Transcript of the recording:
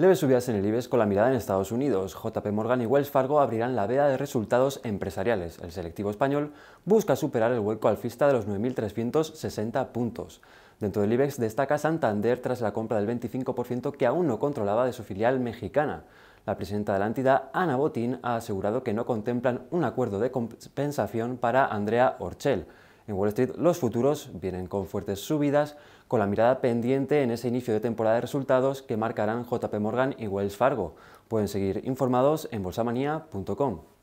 Leves subidas en el IBEX con la mirada en Estados Unidos. JP Morgan y Wells Fargo abrirán la veda de resultados empresariales. El selectivo español busca superar el hueco alcista de los 9.360 puntos. Dentro del IBEX destaca Santander tras la compra del 25% que aún no controlaba de su filial mexicana. La presidenta de la entidad, Ana Botín, ha asegurado que no contemplan un acuerdo de compensación para Andrea Orchel. En Wall Street los futuros vienen con fuertes subidas, con la mirada pendiente en ese inicio de temporada de resultados que marcarán JP Morgan y Wells Fargo. Pueden seguir informados en bolsamanía.com.